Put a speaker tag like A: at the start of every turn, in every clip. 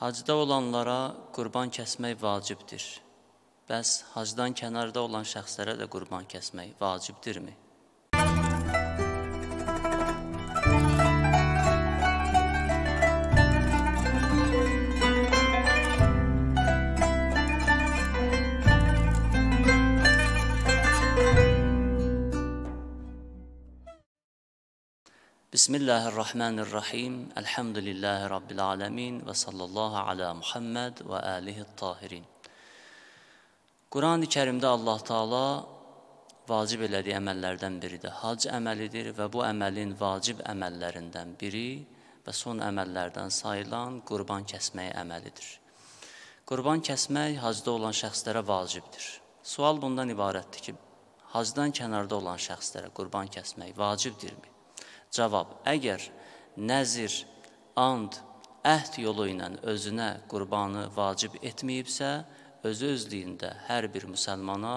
A: Hacda olanlara qurban kəsmək vacibdir. Bəs hacdan kənarda olan şəxslərə də qurban kəsmək vacibdirmi? Bismillahirrahmanirrahim. Elhamdülillahi Rabbil alemin və sallallahu ala Muhammed və alihi tahirin. Quran-ı kərimdə Allah Taala vacib elədiyi əməllərdən biri də hac əməlidir və bu əməlin vacib əməllərindən biri və son əməllərdən sayılan qurban kəsmək əməlidir. Qurban kəsmək hacda olan şəxslərə vacibdir. Sual bundan ibarətdir ki, hacdan kənarda olan şəxslərə qurban kəsmək vacibdirmi? Cavab, əgər nəzir, and, əhd yolu ilə özünə qurbanı vacib etməyibsə, özü özlüyündə hər bir müsəlmana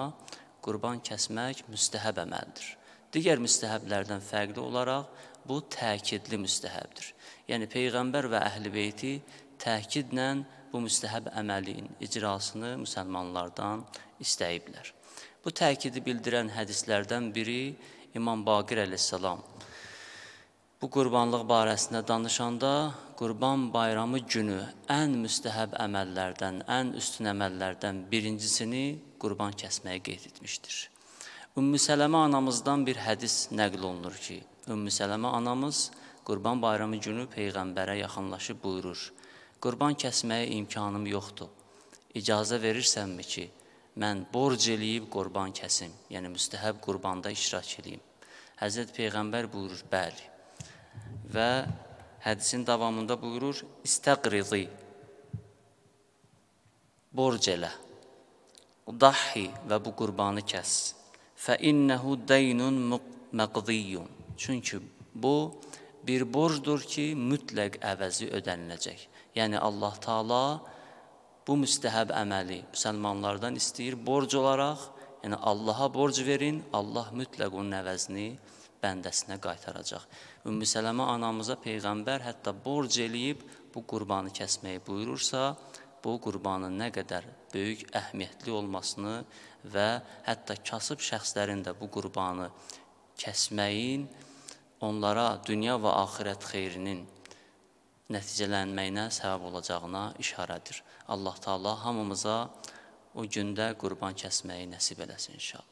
A: qurban kəsmək müstəhəb əməldir. Digər müstəhəblərdən fərqli olaraq bu təkidli müstəhəbdir. Yəni peyğəmbər və əhlübeyti təkidlə bu müstəhəb əməlin icrasını müsəlmanlardan istəyiblər. Bu təkidi bildirən hədislərdən biri İmam Baqir əleyhissalam bu qurbanlıq barəsində danışanda Qurban Bayramı günü ən müstəhəb əməllərdən, ən üstün əməllərdən birincisini qurban kəsməyə qeyd etmişdir. Ümmü Sələmə anamızdan bir hədis nəql olunur ki, Ümmü Sələmə anamız Qurban Bayramı günü peyğəmbərə yaxınlaşıb buyurur: "Qurban kəsməyə imkanım yoxdur. İcazə verirsənmi ki, mən borc eləyib qurban kəsim, yəni müstəhəb qurbanda iştirak eləyim?" Həzrət Peyğəmbər buyurur: "Bəli." və hədisin davamında buyurur, istəqrizi, borc elə, dahi və bu qurbanı kəs, fə innəhu deynun məqdiyyun. Çünki bu bir borcdur ki, mütləq əvəzi ödəniləcək. Yəni, Allah Taala bu müstəhəb əməli müsəlmanlardan istəyir borc olaraq, yəni Allaha borc verin, Allah mütləq onun əvəzini ödəniləcək bəndəsinə qaytaracaq. Ümmü Sələmə anamıza Peyğəmbər hətta borc eləyib bu qurbanı kəsməyi buyurursa, bu qurbanın nə qədər böyük əhmiyyətli olmasını və hətta kasıb şəxslərin də bu qurbanı kəsməyin, onlara dünya və axirət xeyrinin nəticələnməyinə səbəb olacağına işarədir. Allah-u Teala hamımıza o gündə qurban kəsməyi nəsib eləsin inşallah.